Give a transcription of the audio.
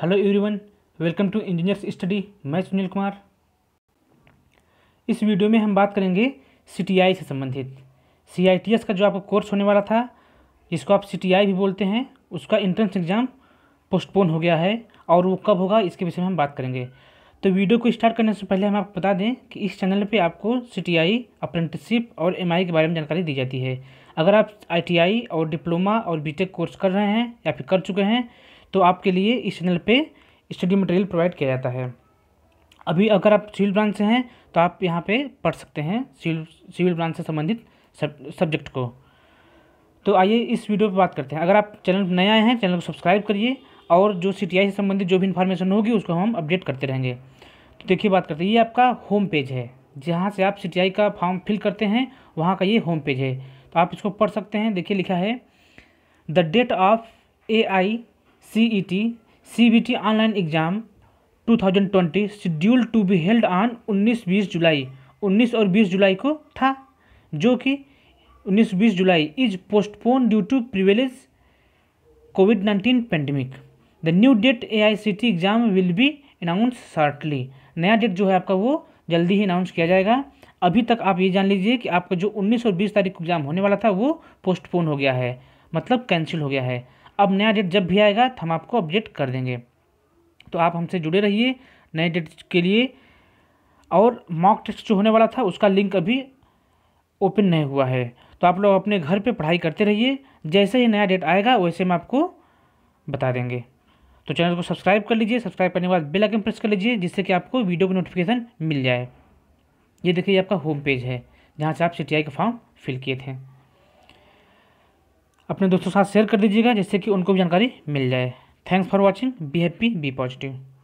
hello everyone welcome to engineers study मैं सुनील कुमार इस video में हम बात करेंगे सीटीआई से संबंधित सीआईटीएस का जो आपका कोर्स होने वाला था जिसको आप सीटीआई भी बोलते हैं उसका एंट्रेंस एग्ज़ाम पोस्टपोन हो गया है और वो कब होगा इसके विषय में हम बात करेंगे तो वीडियो को स्टार्ट करने से पहले हम आपको बता दें कि इस चैनल पर आपको सी टी आई अप्रेंटिसशिप और एम आई के बारे में जानकारी दी जाती है अगर आप आई टी आई और डिप्लोमा और बी टेक कोर्स कर रहे हैं या फिर कर चुके हैं तो आपके लिए इस चैनल पे स्टडी मटेरियल प्रोवाइड किया जाता है अभी अगर आप सिविल ब्रांच से हैं तो आप यहाँ पे पढ़ सकते हैं सिविल सिविल ब्रांच से संबंधित सब सब्जेक्ट को तो आइए इस वीडियो पर बात करते हैं अगर आप चैनल नए आए हैं चैनल को सब्सक्राइब करिए और जो सी से संबंधित जो भी इन्फॉर्मेशन होगी उसको हम अपडेट करते रहेंगे तो देखिए बात करते हैं ये आपका होम पेज है जहाँ से आप सी का फॉर्म फिल करते हैं वहाँ का ये होम पेज है तो आप इसको पढ़ सकते हैं देखिए लिखा है the date of A I C E T C B T online exam 2020 schedule to be held on 19-20 July 19 और 20 जुलाई को था जो कि 19-20 July is postpone due to prevailing COVID 19 pandemic the new date A I C T exam will be announce shortly नया date जो है आपका वो जल्दी ही अनाउंस किया जाएगा अभी तक आप ये जान लीजिए कि आपका जो 19 और 20 तारीख को एग्ज़ाम होने वाला था वो पोस्टपोन हो गया है मतलब कैंसिल हो गया है अब नया डेट जब भी आएगा तो हम आपको अपडेट कर देंगे तो आप हमसे जुड़े रहिए नए डेट के लिए और मॉक टेस्ट जो होने वाला था उसका लिंक अभी ओपन नहीं हुआ है तो आप लोग अपने घर पे पढ़ाई करते रहिए जैसे ही नया डेट आएगा वैसे हम आपको बता देंगे तो चैनल को सब्सक्राइब कर लीजिए सब्सक्राइब करने के बाद बेल आइकन प्रेस कर लीजिए जिससे कि आपको वीडियो की नोटिफिकेशन मिल जाए ये देखिए आपका होम पेज है जहाँ से आप सी का फॉर्म फिल किए थे अपने दोस्तों के साथ शेयर कर दीजिएगा जिससे कि उनको भी जानकारी मिल जाए thanks for watching be happy be positive